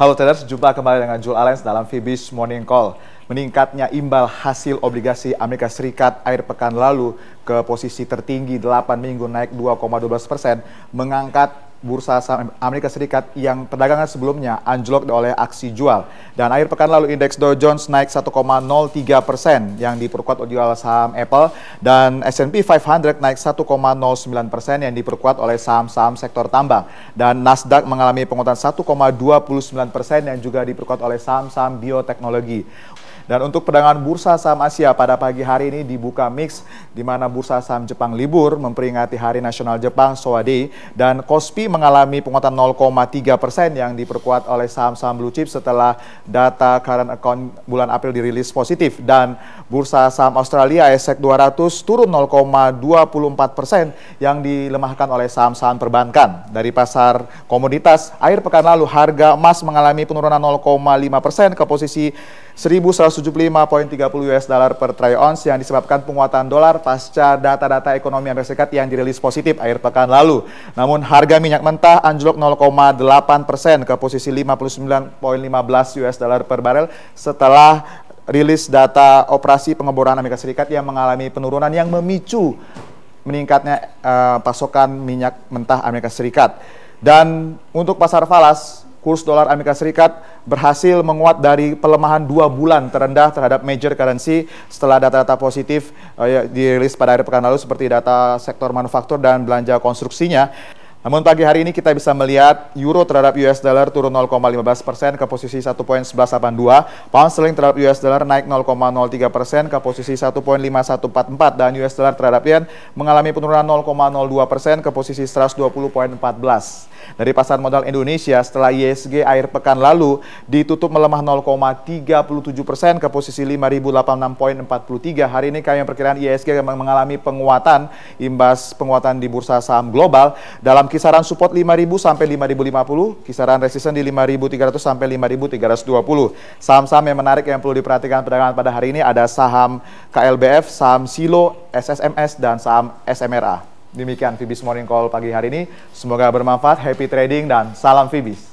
Halo traders, jumpa kembali dengan Jul Alens dalam Fibis Morning Call. Meningkatnya imbal hasil obligasi Amerika Serikat air pekan lalu ke posisi tertinggi 8 minggu naik 2,12 persen mengangkat bursa saham Amerika Serikat yang perdagangan sebelumnya anjlok oleh aksi jual. Dan akhir pekan lalu indeks Dow Jones naik 1,03 persen yang diperkuat oleh jual saham Apple dan S&P 500 naik 1,09 persen yang diperkuat oleh saham-saham sektor tambang. Dan Nasdaq mengalami penguatan 1,29 persen yang juga diperkuat oleh saham-saham bioteknologi. Dan untuk perdagangan bursa saham Asia pada pagi hari ini dibuka mix di mana bursa saham Jepang libur memperingati Hari Nasional Jepang Soade dan Kospi mengalami penguatan 0,3 persen yang diperkuat oleh saham-saham blue chip setelah data current account bulan April dirilis positif dan bursa saham Australia e ASX 200 turun 0,24 persen yang dilemahkan oleh saham-saham perbankan dari pasar komoditas Air pekan lalu harga emas mengalami penurunan 0,5 persen ke posisi 1.175.30 US dollar per troy ounce yang disebabkan penguatan dolar pasca data-data ekonomi Amerika Serikat yang dirilis positif akhir pekan lalu. Namun harga minyak mentah anjlok 0,8 persen ke posisi 59.15 US dollar per barel setelah rilis data operasi pengeboran Amerika Serikat yang mengalami penurunan yang memicu meningkatnya uh, pasokan minyak mentah Amerika Serikat. Dan untuk pasar falas, kurs dolar Amerika Serikat berhasil menguat dari pelemahan dua bulan terendah terhadap major currency setelah data-data positif uh, dirilis pada hari pekan lalu seperti data sektor manufaktur dan belanja konstruksinya. Namun pagi hari ini kita bisa melihat euro terhadap US dollar turun 0,15 persen ke posisi 1.1182, pound sterling terhadap US dollar naik 0,03 persen ke posisi 1.5144 dan US dollar terhadap yen mengalami penurunan 0,02 persen ke posisi 120.14. Dari pasar modal Indonesia setelah ISG akhir pekan lalu ditutup melemah 0,37 persen ke posisi 5.086.43. Hari ini kami perkiraan ISG mengalami penguatan imbas penguatan di bursa saham global dalam kisaran support 5000 sampai 5050, kisaran resisten di 5300 sampai 5320. Saham-saham yang menarik yang perlu diperhatikan perdagangan pada hari ini ada saham KLBF, saham Silo, SSMS dan saham SMRA. Demikian Fibis Morning Call pagi hari ini. Semoga bermanfaat, happy trading dan salam Fibis.